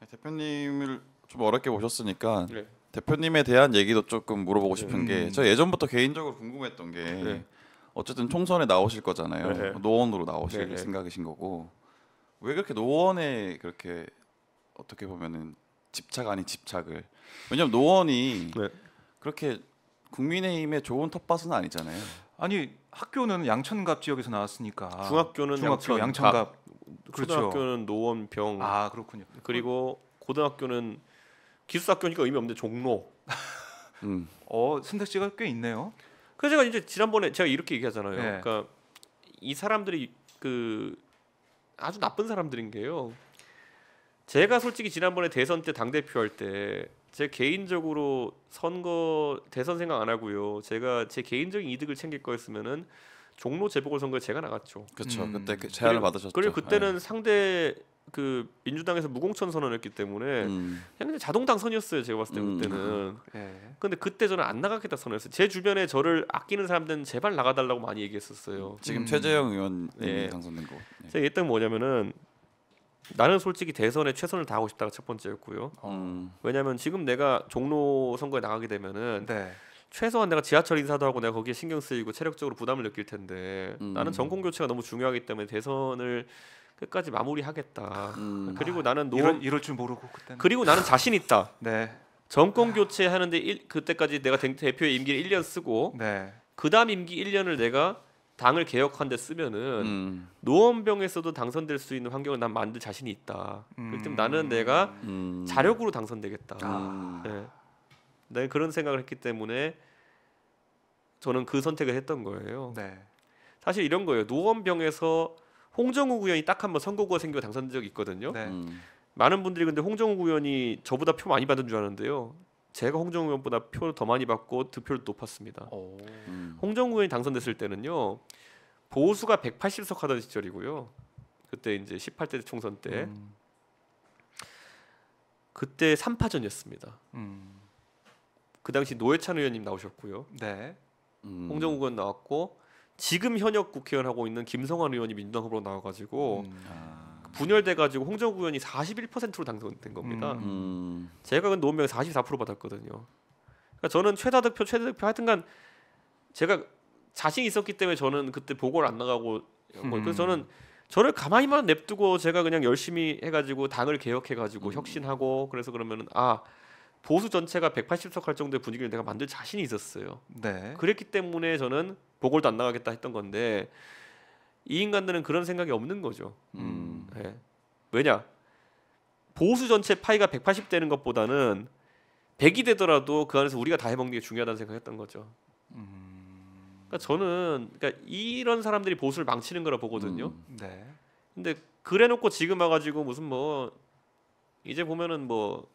네, 대표님을 좀 어렵게 보셨으니까 네. 대표님에 대한 얘기도 조금 물어보고 싶은 네. 게저 음. 예전부터 개인적으로 궁금했던 게 네. 어쨌든 총선에 나오실 거잖아요. 네. 노원으로 나오실 네. 생각이신 거고 왜 그렇게 노원에 그렇게 어떻게 보면은 집착 아닌 집착을 왜냐면 노원이 그렇게 국민의힘의 좋은 텃밭은 아니잖아요. 아니 학교는 양천갑 지역에서 나왔으니까 중학교는 중학교 양천갑, 양천갑. 그 초등학교는 노원 병. 아 그렇군요. 그리고 고등학교는 기숙학교니까 의미 없는데 종로. 음. 어 선택지가 꽤 있네요. 그래서 제가 이제 지난번에 제가 이렇게 얘기하잖아요. 네. 그러니까 이 사람들이 그 아주 나쁜 사람들인 게요. 제가 솔직히 지난번에 대선 때 당 대표 할 때 제 개인적으로 선거 대선 생각 안 하고요. 제가 제 개인적인 이득을 챙길 거였으면은 종로 재보궐선거에 제가 나갔죠. 그렇죠. 음. 그때 그 제안을 그리고, 받으셨죠. 그리고 그때는 네. 상대 그 민주당에서 무공천 선언했기 때문에 음. 그냥 자동 당선이었어요. 제가 봤을 때 음. 그때는. 네. 근데 그때 저는 안 나가겠다 선언했어요. 제 주변에 저를 아끼는 사람들은 제발 나가달라고 많이 얘기했었어요. 음. 지금 음. 최재형 의원 네. 예. 당선된 거. 네. 제가 일단 뭐냐면은 나는 솔직히 대선에 최선을 다하고 싶다가 첫 번째였고요. 음. 왜냐하면 지금 내가 종로 선거에 나가게 되면은. 네. 최소한 내가 지하철 인사도 하고 내가 거기에 신경 쓰이고 체력적으로 부담을 느낄 텐데 음. 나는 전공 교체가 너무 중요하기 때문에 대선을 끝까지 마무리하겠다. 음. 그리고 나는 노 이럴, 이럴 줄 모르고 그때 그리고 나는 자신 있다. 네. 정권 교체 하는데 일, 그때까지 내가 대표 임기를 1년 쓰고 네. 그다음 임기 1년을 내가 당을 개혁한데 쓰면은 음. 노원병에서도 당선될 수 있는 환경을 난 만들 자신이 있다. 음. 그렇기 때 나는 내가 음. 자력으로 당선되겠다. 아. 네. 네, 그런 생각을 했기 때문에 저는 그 선택을 했던 거예요. 네. 사실 이런 거예요. 노원병에서 홍정욱 의원이 딱 한 번 선거구가 생겨 당선된 적이 있거든요. 네. 음. 많은 분들이 근데 홍정욱 의원이 저보다 표 많이 받은 줄 아는데요. 제가 홍정욱 의원보다 표를 더 많이 받고 득표율 높았습니다. 음. 홍정욱 의원이 당선됐을 때는요. 보수가 180석 하던 시절이고요. 그때 이제 18대 총선 때 음. 그때 3파전이었습니다. 음. 그 당시 노회찬 의원님 나오셨고요. 네. 음. 홍정욱 의원 나왔고 지금 현역 국회의원 하고 있는 김성환 의원이 민주당 후보로 나와가지고 음. 아. 분열돼가지고 홍정욱 의원이 41%로 당선된 겁니다. 음. 음. 제가 그 노무현 44% 받았거든요. 그러니까 저는 최다 득표 최대 득표 하여튼간 제가 자신 있었기 때문에 저는 그때 보고를 안 나가고 음. 그래서 저는 저를 가만히만 냅두고 제가 그냥 열심히 해가지고 당을 개혁해가지고 음. 혁신하고 그래서 그러면은 아 보수 전체가 180석 할 정도의 분위기를 내가 만들 자신이 있었어요. 네. 그랬기 때문에 저는 보궐도 안 나가겠다 했던 건데 이 인간들은 그런 생각이 없는 거죠. 음. 네. 왜냐 보수 전체 파이가 180 되는 것보다는 100이 되더라도 그 안에서 우리가 다 해먹는 게 중요하다는 생각했던 거죠. 음. 그러니까 저는 그러니까 이런 사람들이 보수를 망치는 거라 보거든요. 음. 네. 근데 그래놓고 지금 와가지고 무슨 뭐 이제 보면은 뭐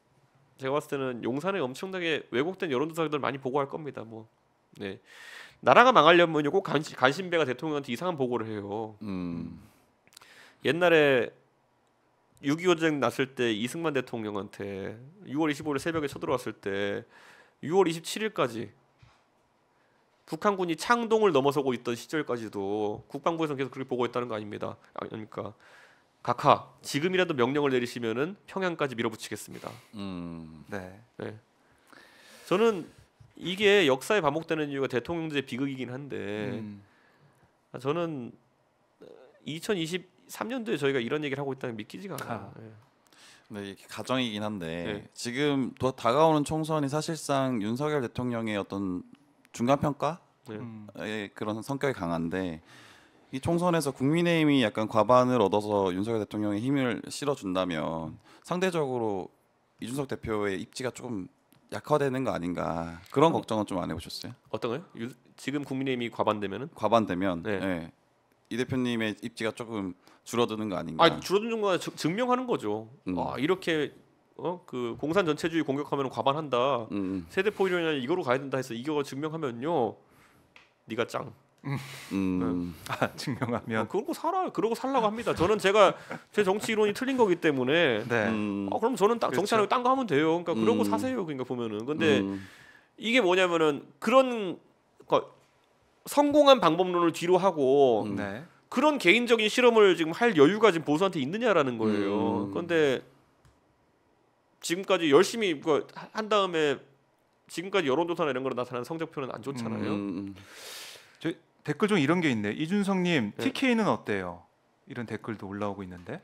제가 봤을 때는 용산에 엄청나게 왜곡된 여론조사들 많이 보고할 겁니다. 뭐 네. 나라가 망하려면 꼭 간신, 간신배가 대통령한테 이상한 보고를 해요. 음. 옛날에 6.25 전쟁 났을 때 이승만 대통령한테 6월 25일 새벽에 쳐들어왔을 때 6월 27일까지 북한군이 창동을 넘어서고 있던 시절까지도 국방부에서 계속 그렇게 보고했다는 거 아닙니다. 아, 아닙니까? 각하 지금이라도 명령을 내리시면은 평양까지 밀어붙이겠습니다. 음. 네. 네. 저는 이게 역사에 반복되는 이유가 대통령제 비극이긴 한데 음. 저는 2023년도에 어, 저희가 이런 얘기를 하고 있다는 믿기지가 않아요. 아. 네. 네, 가정이긴 한데 네. 지금 도, 다가오는 총선이 사실상 윤석열 대통령의 어떤 중간 평가 네. 그런 성격이 강한데 이 총선에서 국민의힘이 약간 과반을 얻어서 윤석열 대통령의 힘을 실어준다면 상대적으로 이준석 대표의 입지가 조금 약화되는 거 아닌가 그런 걱정은 좀 안 해보셨어요? 어떤 거요? 유, 지금 국민의힘이 과반되면은? 과반되면 네. 네. 이 대표님의 입지가 조금 줄어드는 거 아닌가? 아 줄어드는 거 증명하는 거죠. 음. 와, 아, 이렇게 어? 그 공산 전체주의 공격하면 과반한다. 음. 세대 포일이 이거로 가야 된다 해서 이거 증명하면요, 네가 짱. 음. 아, 증명하면 어, 그러고 살아 그러고 살라고 합니다. 저는 제가 제 정치 이론이 틀린 거기 때문에 네. 음. 아, 그럼 저는 딱 정치 하 하고 딴거 하면 돼요. 그러니까 그러고 음. 사세요. 그러니까 보면은 근데 음. 이게 뭐냐면은 그런 거 성공한 방법론을 뒤로 하고 음. 네. 그런 개인적인 실험을 지금 할 여유가 지금 보수한테 있느냐라는 거예요. 그런데 지금까지 열심히 그한 다음에 지금까지 여론조사나 이런 거로 나타난 성적표는 안 좋잖아요. 댓글 중 이런 게 있네. 이준성님 네. TK는 어때요? 이런 댓글도 올라오고 있는데.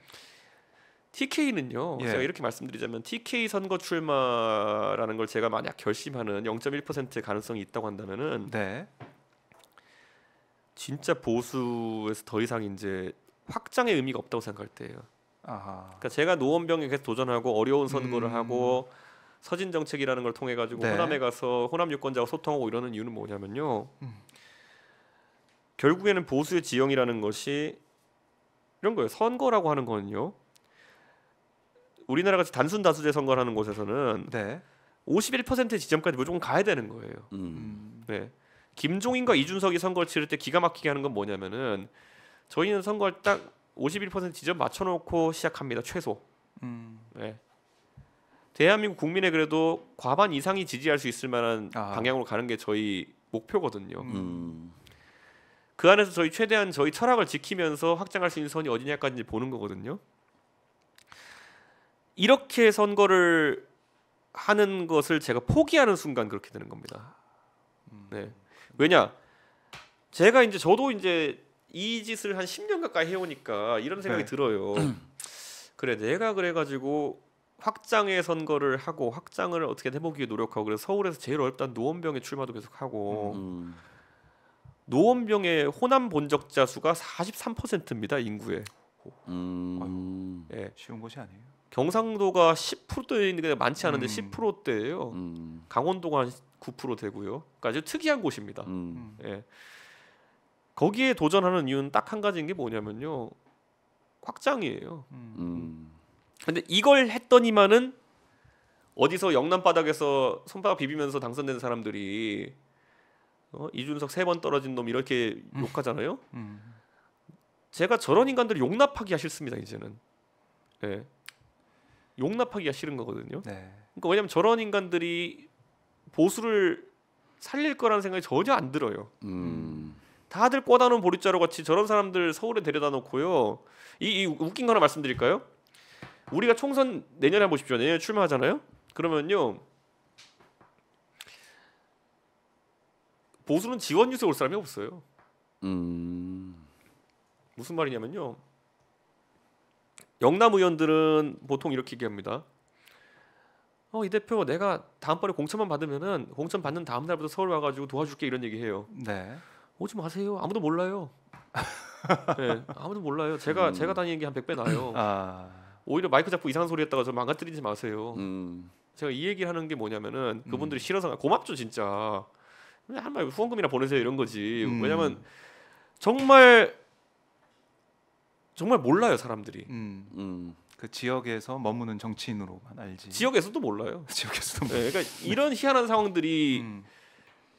TK는요. 예. 제가 이렇게 말씀드리자면 TK 선거 출마라는 걸 제가 만약 결심하는 0.1%의 가능성이 있다고 한다면은 네. 진짜 보수에서 더 이상 이제 확장의 의미가 없다고 생각할 때예요. 아하. 그러니까 제가 노원병에 계속 도전하고 어려운 선거를 음. 하고 서진 정책이라는 걸 통해 가지고 네. 호남에 가서 호남 유권자와 소통하고 이러는 이유는 뭐냐면요. 음. 결국에는 보수의 지형이라는 것이 이런 거예요. 선거라고 하는 거는요 우리나라 가 단순 다수제 선거를 하는 곳에서는 네. 51%의 지점까지 무조건 가야 되는 거예요. 음. 네. 김종인과 이준석이 선거를 치를 때 기가 막히게 하는 건 뭐냐면은 저희는 선거를 딱 51% 지점 맞춰놓고 시작합니다. 최소. 음. 네. 대한민국 국민의 그래도 과반 이상이 지지할 수 있을 만한 아. 방향으로 가는 게 저희 목표거든요. 음. 그 안에서 저희 최대한 저희 철학을 지키면서 확장할 수 있는 선이 어디냐까지 보는 거거든요. 이렇게 선거를 하는 것을 제가 포기하는 순간 그렇게 되는 겁니다. 네. 왜냐? 제가 이제 저도 이제 이 짓을 한 10년 가까이 해오니까 이런 생각이 네. 들어요. 그래 내가 그래가지고 확장의 선거를 하고 확장을 어떻게 해보기 위해 노력하고 그래서 서울에서 제일 어렵다는 노원병의 출마도 계속하고 음. 음. 노원병의 호남 본적자 수가 43%입니다 인구에. 음... 아유, 예. 쉬운 곳이 아니에요. 경상도가 1 0대 있는 게 많지 않은데 음. 10%대예요. 음. 강원도가 한9% 되고요. 그러니까 아주 특이한 곳입니다. 음. 예. 거기에 도전하는 이유는 딱 한 가지인 게 뭐냐면요. 확장이에요. 음. 음. 근데 이걸 했더니만은 어디서 영남 바닥에서 손바닥 비비면서 당선된 사람들이 어? 이준석 세 번 떨어진 놈 이렇게 음. 욕하잖아요. 음. 제가 저런 인간들을 용납하기가 싫습니다. 이제는 네. 용납하기가 싫은 거거든요. 네. 그러니까 왜냐하면 저런 인간들이 보수를 살릴 거라는 생각이 전혀 안 들어요. 음. 다들 꽂다놓은 보리자루 같이 저런 사람들 서울에 데려다 놓고요. 이, 이 웃긴 거 하나 말씀드릴까요? 우리가 총선 내년에 한번 보십시오. 내년에 출마하잖아요. 그러면요 보수는 지원 뉴스에 올 사람이 없어요. 음... 무슨 말이냐면요. 영남 의원들은 보통 이렇게 얘기합니다. 어, 이 대표 내가 다음번에 공천만 받으면은 공천 받는 다음 날부터 서울 와가지고 도와줄게 이런 얘기해요. 네. 오지 마세요. 아무도 몰라요. 네, 아무도 몰라요. 제가 음. 제가 다니는 게한 100배 나요. 아. 오히려 마이크 잡고 이상한 소리 했다가 저 망가뜨리지 마세요. 음. 제가 이 얘기를 하는 게 뭐냐면은 음. 그분들이 싫어서 고맙죠 진짜. 그냥 한마디 후원금이나 보내세요 이런 거지. 음. 왜냐면 정말 정말 몰라요 사람들이. 음. 음. 그 지역에서 머무는 정치인으로만 알지. 지역에서도 몰라요. 지역에서도. 몰라요. 네, 그러니까 이런 희한한 상황들이 음.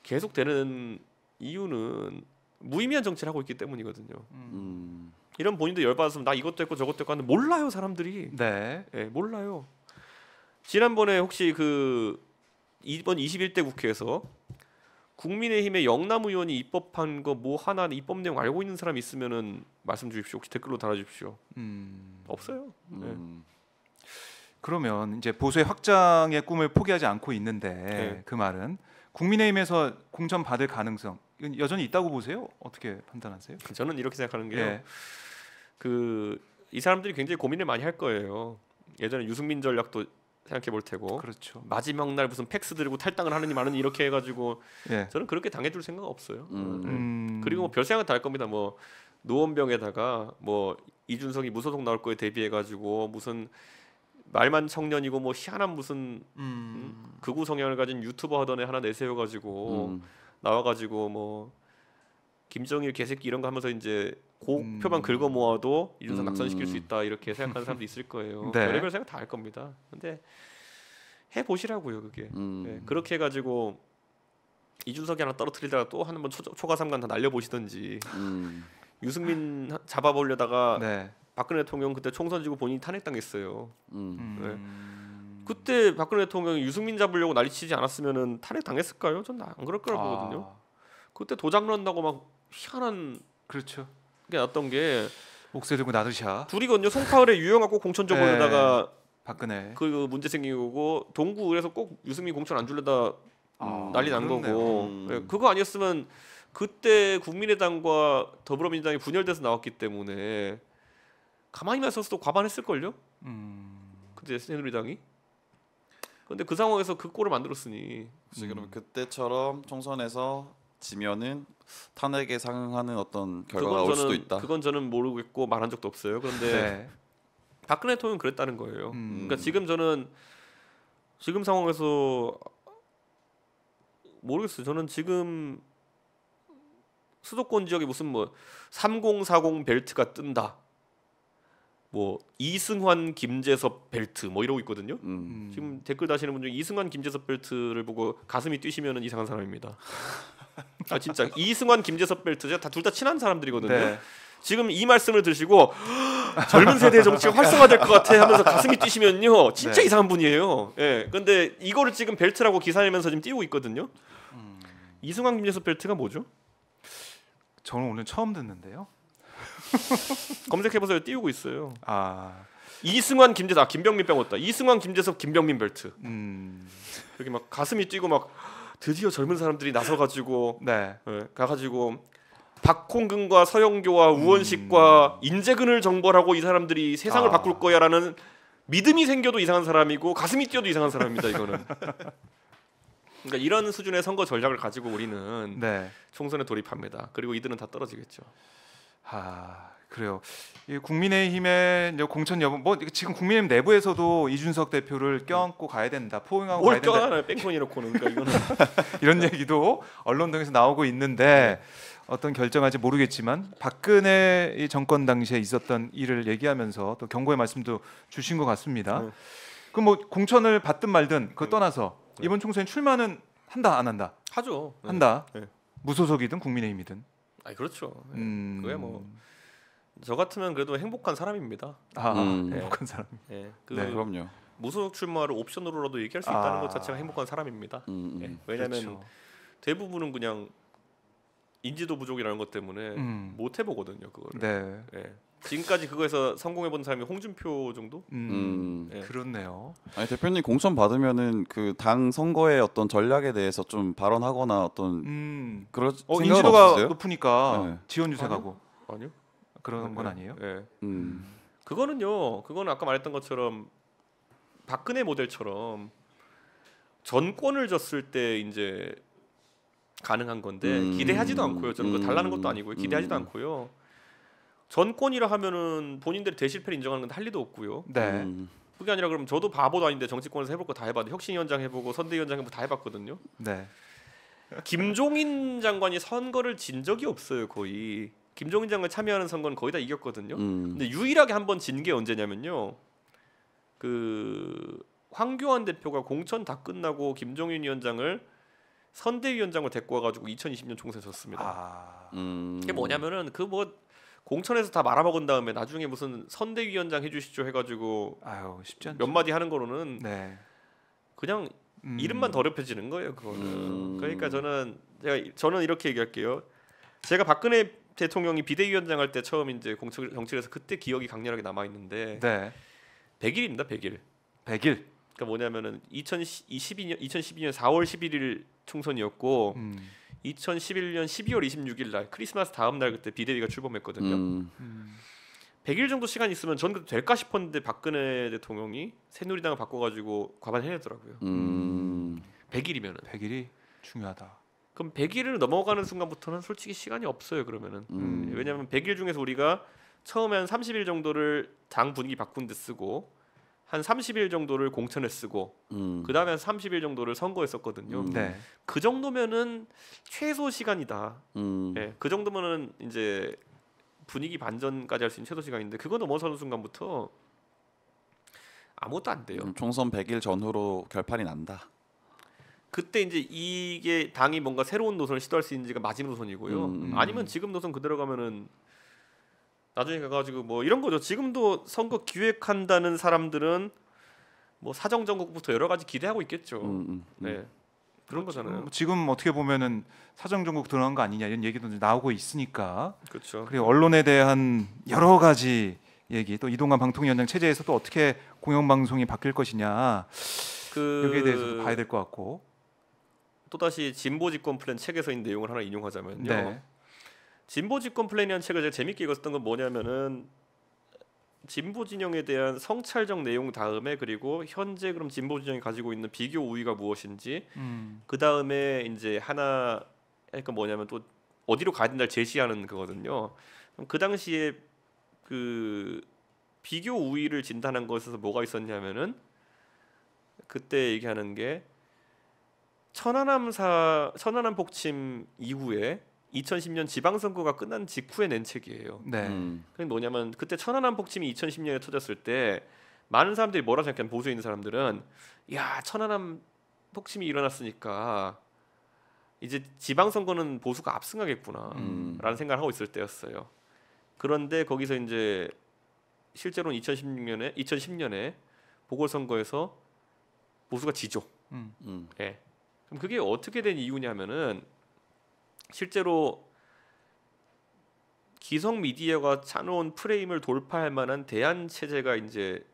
계속 되는 이유는 무의미한 정치를 하고 있기 때문이거든요. 음. 음. 이런 본인도 열받았으면 나 이것도 했고 저것도 했고 하는데 몰라요 사람들이. 네. 네 몰라요. 지난번에 혹시 그 이번 21대 국회에서 국민의힘의 영남 의원이 입법한 거 뭐 하나 입법 내용 알고 있는 사람 있으면은 말씀 주십시오. 혹시 댓글로 달아주십시오. 음. 없어요. 음. 네. 그러면 이제 보수의 확장의 꿈을 포기하지 않고 있는데 네. 그 말은 국민의힘에서 공천 받을 가능성 여전히 있다고 보세요? 어떻게 판단하세요? 저는 이렇게 생각하는 게요. 네. 그이 사람들이 굉장히 고민을 많이 할 거예요. 예전에 유승민 전략도 생각해 볼 테고 그렇죠. 마지막 날 무슨 팩스 들고 탈당을 하느니 마느니 이렇게 해가지고 예. 저는 그렇게 당해줄 생각 없어요. 음. 네. 음. 그리고 뭐별 생각 다 할 겁니다. 뭐 노원병에다가 뭐 이준석이 무소속 나올 거에 대비해가지고 무슨 말만 청년이고 뭐 희한한 무슨 음. 극우 성향을 가진 유튜버 하던 애 하나 내세워가지고 음. 나와가지고 뭐 김정일 개새끼 이런 거 하면서 이제 고 표만 음. 긁어 모아도 이준석 음. 낙선시킬 수 있다 이렇게 생각하는 사람도 있을 거예요. 네. 별의별 생각 다 할 겁니다. 근데 해 보시라고요 그게 음. 네, 그렇게 해가지고 이준석이 하나 떨어뜨리다가 또 한 번 초과 삼간 다 날려 보시든지 음. 유승민 잡아보려다가 네. 박근혜 대통령 그때 총선 지고 본인이 탄핵당했어요. 음. 음. 네. 그때 박근혜 대통령이 유승민 잡으려고 난리치지 않았으면 탄핵당했을까요? 전안 그럴 거라고 아. 보거든요. 그때 도장 런다고 막 희한한 그렇죠. 게 났던 게 옥새 들고 나르샤 둘이거든요. 송파울에 유영하고 공천 줘보려다가 네, 박근혜 그 문제 생긴 거고 동구 그래서 꼭 유승민 공천 안 줄려다 아, 난리 난 그렇네요. 거고 예, 음. 그거 아니었으면 그때 국민의당과 더불어민주당이 분열돼서 나왔기 때문에 가만히만 있었어도 과반했을걸요. 음. 그때 새누리당이. 근데 그 상황에서 그 꼴을 만들었으니. 음. 그럼 그때처럼 총선에서 지면은 탄핵에 상응하는 어떤 결과가 올 저는, 수도 있다. 그건 저는 모르겠고 말한 적도 없어요. 그런데 네. 박근혜 대통령 그랬다는 거예요. 음. 그러니까 지금 저는 지금 상황에서 모르겠어요. 저는 지금 수도권 지역에 무슨 뭐3040 벨트가 뜬다. 뭐 이승환 김재섭 벨트 뭐 이러고 있거든요. 음. 지금 댓글 다시는 분 중에 이승환 김재섭 벨트를 보고 가슴이 뛰시면 이상한 사람입니다. 아 진짜 이승환 김재섭 벨트죠. 다둘 다 친한 사람들이거든요. 네. 지금 이 말씀을 드시고 젊은 세대 정치가 활성화될 것 같아 하면서 가슴이 뛰시면요 진짜 네. 이상한 분이에요. 예. 근데 이거를 지금 벨트라고 기사내면서 지금 띄우고 있거든요. 음... 이승환 김재섭 벨트가 뭐죠? 저는 오늘 처음 듣는데요. 검색해 보세요. 띄우고 있어요. 아. 이승환 김재섭 아 김병민 빼고 있다. 이승환 김재섭 김병민 벨트. 음. 여기 막 가슴이 뛰고 막 드디어 젊은 사람들이 나서가지고 네. 네, 가가지고 박홍근과 서영교와 음. 우원식과 음... 인재근을 정벌하고 이 사람들이 세상을 아... 바꿀 거야라는 믿음이 생겨도 이상한 사람이고 가슴이 뛰어도 이상한 사람입니다 이거는. 그러니까 이런 수준의 선거 전략을 가지고 우리는 네. 총선에 돌입합니다. 그리고 이들은 다 떨어지겠죠. 하... 그래요. 국민의힘의 공천 여부 뭐 지금 국민의힘 내부에서도 이준석 대표를 껴안고 가야 된다, 포용하고 가야 된다. 껴안아 뺑소니 놓고는 그러니까 이거는 이런 얘기도 언론 등에서 나오고 있는데 네. 어떤 결정할지 모르겠지만 박근혜 정권 당시에 있었던 일을 얘기하면서 또 경고의 말씀도 주신 것 같습니다. 네. 그럼 뭐 공천을 받든 말든 그 네. 떠나서 네. 이번 총선 출마는 한다 안 한다? 하죠. 네. 한다. 네. 무소속이든 국민의힘이든. 아 그렇죠. 음... 그게 뭐. 저 같으면 그래도 행복한 사람입니다. 아, 아 음. 행복한 예. 사람. 예. 그 네, 그럼요. 무소속 출마를 옵션으로라도 얘기할 수 있다는 아. 것 자체가 행복한 사람입니다. 음, 음. 예. 왜냐하면 그렇죠. 대부분은 그냥 인지도 부족이라는 것 때문에 음. 못 해보거든요 그거를. 네. 예. 지금까지 그거에서 성공해본 사람이 홍준표 정도? 음, 음. 예. 그렇네요. 아니 대표님 공천 받으면은 그 당 선거의 어떤 전략에 대해서 좀 발언하거나 어떤 음. 그런 어, 인지도가 없으세요? 높으니까 네. 지원 유세가고. 아니요. 그런 건 예, 아니에요? 예. 음. 그거는요. 그거는 아까 말했던 것처럼 박근혜 모델처럼 전권을 줬을 때 이제 가능한 건데 음. 기대하지도 않고요. 저는 그거 달라는 것도 음. 아니고요. 음. 기대하지도 음. 않고요. 전권이라 하면은 본인들이 대실패를 인정하는 건할 리도 없고요. 네. 음. 그게 아니라 그럼 저도 바보도 아닌데 정치권에서 해볼 거 다 해봤는데 혁신위원장 해보고 선대위원장 해보고 다 해봤거든요. 네. 김종인 장관이 선거를 진 적이 없어요 거의. 김종인 장관 참여하는 선거는 거의 다 이겼거든요. 음. 근데 유일하게 한 번 진 게 언제냐면요. 그 황교안 대표가 공천 다 끝나고 김종인 위원장을 선대위원장으로 데리고 와가지고 2020년 총선 졌습니다. 아... 음... 그게 뭐냐면은 그 뭐 공천에서 다 말아먹은 다음에 나중에 무슨 선대위원장 해주시죠 해가지고 아유 쉽지 않죠. 몇 마디 하는 거로는 네. 그냥 음... 이름만 더럽혀지는 거예요. 그거는 음... 그러니까 저는 제가 저는 이렇게 얘기할게요. 제가 박근혜 대통령이 비대위원장 할 때 처음 이제 공청, 정치에서 그때 기억이 강렬하게 남아 있는데 네. 100일입니다. 100일. 100일. 그러니까 뭐냐면은 2012년 2012년 4월 11일 총선이었고 음. 2011년 12월 26일 날 크리스마스 다음 날 그때 비대위가 출범했거든요. 음. 음. 100일 정도 시간 있으면 전 그때 될까 싶었는데 박근혜 대통령이 새누리당을 바꿔가지고 과반 해내더라고요. 음. 100일이면은. 100일이 중요하다. 그럼 100일을 넘어가는 순간부터는 솔직히 시간이 없어요. 그러면은 음. 예, 왜냐하면 100일 중에서 우리가 처음에 한 30일 정도를 장 분위기 바꾼 데 쓰고 한 30일 정도를 공천에 쓰고 음. 그 다음에 한 30일 정도를 선거에 썼거든요. 음. 네. 그 정도면은 최소 시간이다. 음. 네, 그 정도면은 이제 분위기 반전까지 할 수 있는 최소 시간인데 그거 넘어서는 순간부터 아무것도 안 돼요. 음, 총선 100일 전후로 결판이 난다. 그때 이제 이게 당이 뭔가 새로운 노선을 시도할 수 있는지가 마지막 노선이고요. 음, 음. 아니면 지금 노선 그대로 가면은 나중에 가가지고 뭐 이런 거죠. 지금도 선거 기획한다는 사람들은 뭐 사정 전국부터 여러 가지 기대하고 있겠죠. 음, 음, 음. 네. 그런 그렇죠. 거잖아요. 뭐 지금 어떻게 보면은 사정 전국 들어간 거 아니냐 이런 얘기도 나오고 있으니까. 그렇죠. 그리고 언론에 대한 여러 가지 얘기 또 이동관 방통위원장 체제에서 또 어떻게 공영 방송이 바뀔 것이냐 그... 여기에 대해서도 봐야 될 것 같고. 또다시 진보 집권 플랜 책에서인 내용을 하나 인용하자면요. 네. 진보 집권 플랜이라는 책을 제가 재밌게 읽었던 건 뭐냐면은 진보 진영에 대한 성찰적 내용 다음에 그리고 현재 그럼 진보 진영이 가지고 있는 비교 우위가 무엇인지 음. 그 다음에 이제 하나 그러니까 뭐냐면 또 어디로 가야 된다를 제시하는 거거든요. 그 당시에 그 비교 우위를 진단한 것에서 뭐가 있었냐면은 그때 얘기하는 게 천안함 사 천안함 폭침 이후에 2010년 지방선거가 끝난 직후에 낸 책이에요. 네. 음. 그게 뭐냐면 그때 천안함 폭침이 2010년에 터졌을 때 많은 사람들이 뭐라 생각하냐 보수에 있는 사람들은 야 천안함 폭침이 일어났으니까 이제 지방선거는 보수가 압승하겠구나라는 음. 생각을 하고 있을 때였어요. 그런데 거기서 이제 실제로는 2016년에 2010년에 보궐선거에서 보수가 지죠. 음. 음. 예. 그럼 그게 어떻게 된 이유냐면은 실제로 기성 미디어가 차놓은 프레임을 돌파할 만한 대안 체제가 이제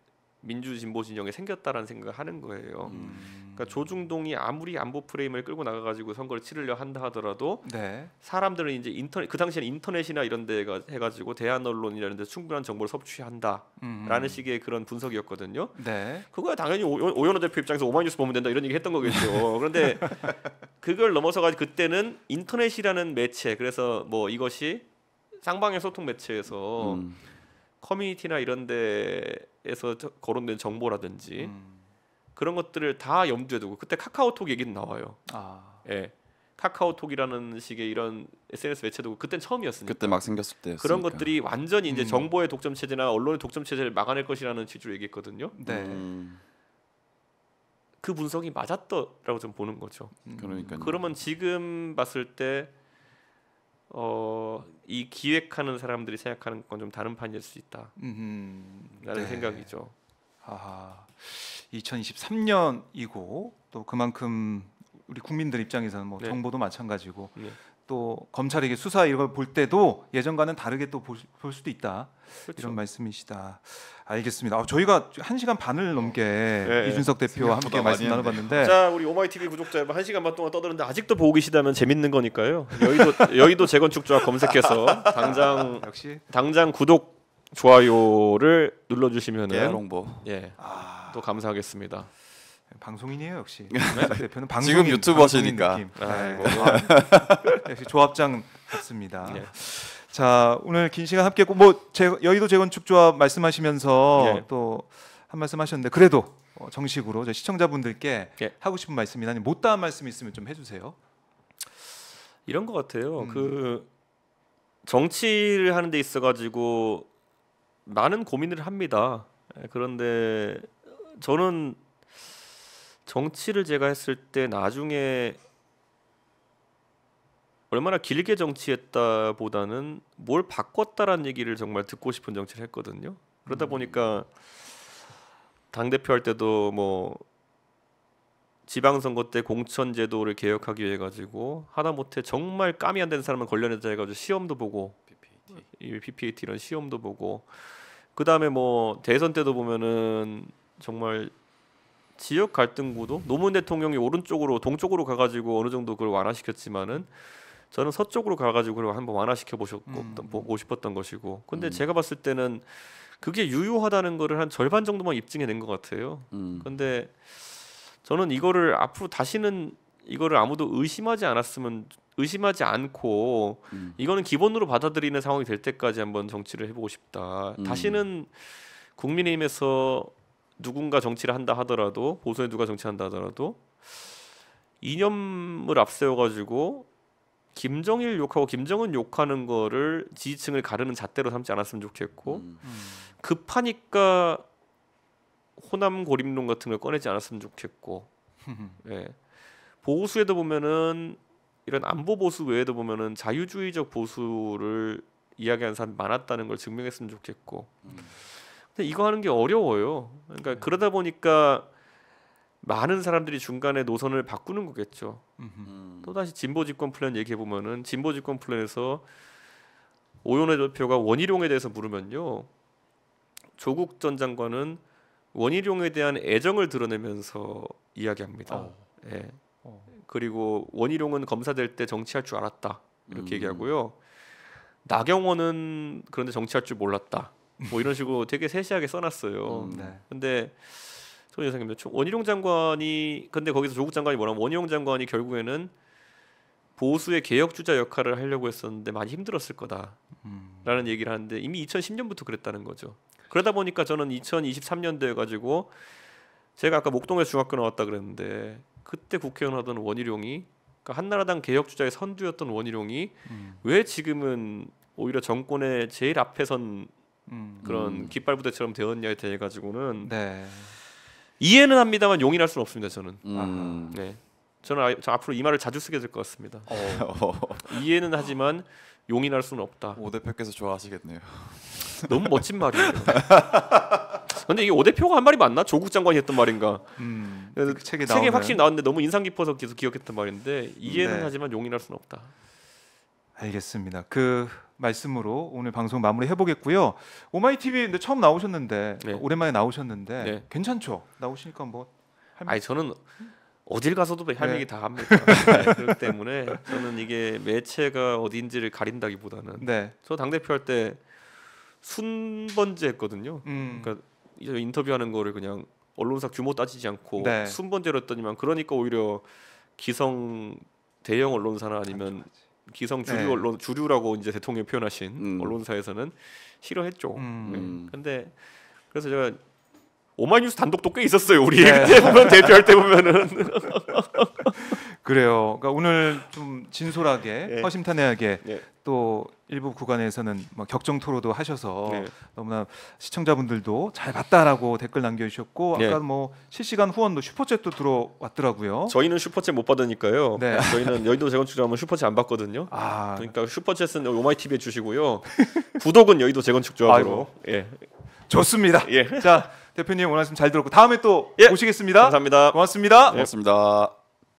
민주진보 진영이 생겼다라는 생각을 하는 거예요. 음. 그러니까 조중동이 아무리 안보 프레임을 끌고 나가가지고 선거를 치르려 한다 하더라도 네. 사람들은 이제 인터넷 그 당시에는 인터넷이나 이런 데가 해가지고 대한 언론이라는 데 충분한 정보를 섭취한다라는 음. 식의 그런 분석이었거든요. 네. 그거야 당연히 오, 오연호 대표 입장에서 오마이뉴스 보면 된다 이런 얘기 했던 거겠죠. 그런데 그걸 넘어서가지고 그때는 인터넷이라는 매체 그래서 뭐 이것이 쌍방의 소통 매체에서 음. 커뮤니티나 이런 데에서 거론된 정보라든지 음. 그런 것들을 다 염두에 두고 그때 카카오톡 얘기는 나와요. 아. 예. 카카오톡이라는 식의 이런 SNS 매체도 그땐 처음이었으니까 그때 막 생겼을 때 그런 것들이 완전히 이제 음. 정보의 독점 체제나 언론의 독점 체제를 막아낼 것이라는 취지로 얘기했거든요. 네. 음. 그 분석이 맞았더라고 좀 보는 거죠. 그러니까 그러면 지금 봤을 때 어, 이 기획하는 사람들이 생각하는 건 좀 다른 판일 수 있다라는 네. 생각이죠. 아, 2023년이고 또 그만큼 우리 국민들 입장에서는 뭐 네. 정보도 마찬가지고 네. 또 검찰에게 수사 이걸 볼 때도 예전과는 다르게 또 볼 수도 있다 그렇죠. 이런 말씀이시다 알겠습니다 아, 저희가 한시간 반을 넘게 네. 이준석 대표와 함께 말씀 나눠봤는데 자 우리 오마이TV 구독자 여러분 한시간반 동안 떠드는데 아직도 보고 계시다면 재밌는 거니까요 여의도, 여의도 재건축 조합 검색해서 당장 역시 당장 구독 좋아요를 눌러주시면은 예, 아. 또 감사하겠습니다 방송인이에요 네. 역시. 대표는 방송인. 지금 유튜브 하시니까. 아, 네. 뭐. 역시 조합장 같습니다. 네. 자 오늘 긴 시간 함께 했고 뭐 제, 여의도 재건축 조합 말씀하시면서 네. 예. 또한 말씀하셨는데 그래도 어, 정식으로 시청자분들께 네. 하고 싶은 말씀이나 못다한 말씀 있으면 좀 해주세요. 이런 것 같아요. 음. 그 정치를 하는데 있어 가지고 많은 고민을 합니다. 예, 그런데 저는 정치를 제가 했을 때 나중에 얼마나 길게 정치했다보다는 뭘 바꿨다라는 얘기를 정말 듣고 싶은 정치를 했거든요. 그러다 음. 보니까 당 대표 할 때도 뭐 지방선거 때 공천제도를 개혁하기 위해 가지고 하다못해 정말 까미 안 되는 사람을 걸려내자 해가지고 시험도 보고 PPAT. PPAT 이런 시험도 보고 그 다음에 뭐 대선 때도 보면은 정말 지역 갈등 구도 노무현 대통령이 오른쪽으로 동쪽으로 가가지고 어느 정도 그걸 완화시켰지만은 저는 서쪽으로 가가지고 그걸 한번 완화시켜 보셨고 음. 보고 싶었던 것이고 근데 음. 제가 봤을 때는 그게 유효하다는 거를 한 절반 정도만 입증해 낸것 같아요. 음. 근데 저는 이거를 앞으로 다시는 이거를 아무도 의심하지 않았으면 의심하지 않고 음. 이거는 기본으로 받아들이는 상황이 될 때까지 한번 정치를 해보고 싶다. 음. 다시는 국민의힘에서 누군가 정치를 한다 하더라도 보수에 누가 정치한다 하더라도 이념을 앞세워 가지고 김정일 욕하고 김정은 욕하는 거를 지지층을 가르는 잣대로 삼지 않았으면 좋겠고 음. 급하니까 호남 고립론 같은 걸 꺼내지 않았으면 좋겠고 예. 보수에도 보면은 이런 안보 보수 외에도 보면은 자유주의적 보수를 이야기하는 사람이 많았다는 걸 증명했으면 좋겠고 음. 근데 이거 하는 게 어려워요. 그러니까 네. 그러다 보니까 많은 사람들이 중간에 노선을 바꾸는 거겠죠. 음. 또 다시 진보 집권 플랜 얘기해 보면은 진보 집권 플랜에서 오연호 대표가 원희룡에 대해서 물으면요. 조국 전 장관은 원희룡에 대한 애정을 드러내면서 이야기합니다. 어. 예. 어. 그리고 원희룡은 검사될 때 정치할 줄 알았다 이렇게 음. 얘기하고요. 나경원은 그런데 정치할 줄 몰랐다. 뭐 이런 식으로 되게 세세하게 써놨어요. 어, 음, 네. 근데 소위 선님 원희룡 장관이 근데 거기서 조국 장관이 뭐라면 원희룡 장관이 결국에는 보수의 개혁주자 역할을 하려고 했었는데 많이 힘들었을 거다라는 음. 얘기를 하는데 이미 2010년부터 그랬다는 거죠. 그러다 보니까 저는 2023년도에 가지고 제가 아까 목동에서 중학교 나왔다 그랬는데 그때 국회의원 하던 원희룡이 그러니까 한나라당 개혁주자의 선두였던 원희룡이 음. 왜 지금은 오히려 정권의 제일 앞에 선 음. 그런 음. 깃발 부대처럼 되었냐에 대해 가지고는 네. 이해는 합니다만 용인할 수는 없습니다. 저는. 음. 네. 저는 아, 저 앞으로 이 말을 자주 쓰게 될 것 같습니다. 어. 이해는 하지만 용인할 수는 없다. 오 대표께서 좋아하시겠네요. 너무 멋진 말이에요. 근데 이게 오 대표가 한 말이 맞나? 조국 장관이 했던 말인가? 음, 그 책에 책에 확실히 나왔는데 너무 인상 깊어서 계속 기억했던 말인데 이해는 네. 하지만 용인할 수는 없다. 알겠습니다. 그 말씀으로 오늘 방송 마무리 해보겠고요. 오마이 TV 근데 처음 나오셨는데 네. 오랜만에 나오셨는데 네. 괜찮죠? 나오시니까 뭐. 할... 아니 저는 어딜 가서도 할 네. 얘기 다 합니다. 네, 그렇기 때문에 저는 이게 매체가 어딘지를 가린다기보다는 네. 저당 대표 할 때 순번제 했거든요. 음. 그러니까 인터뷰하는 거를 그냥 언론사 규모 따지지 않고 네. 순번제로 했더니만 그러니까 오히려 기성 대형 언론사나 아니면 기성 주류 네. 언론 주류라고 이제 대통령이 표현하신 음. 언론사에서는 싫어했죠. 음. 네. 음. 근데 그래서 제가 오마이뉴스 단독도 꽤 있었어요. 우리 네. 때 보면 대표할 때 보면은 그래요. 그러니까 오늘 좀 진솔하게 네. 허심탄회하게 네. 또 일부 구간에서는 막 뭐 격정 토로도 하셔서 네. 너무나 시청자분들도 잘 봤다라고 댓글 남겨주셨고 아까 뭐 실시간 후원도 슈퍼챗도 들어왔더라고요. 저희는 슈퍼챗 못 받으니까요. 네. 저희는 여의도 재건축자하면 슈퍼챗 안 받거든요. 아. 네. 그러니까 슈퍼챗은 오마이 TV에 주시고요. 구독은 여의도 재건축조합으로. 예. 좋습니다. 예. 자 대표님 오늘 말씀 잘 들었고 다음에 또 예. 오시겠습니다. 감사합니다. 고맙습니다. 고맙습니다.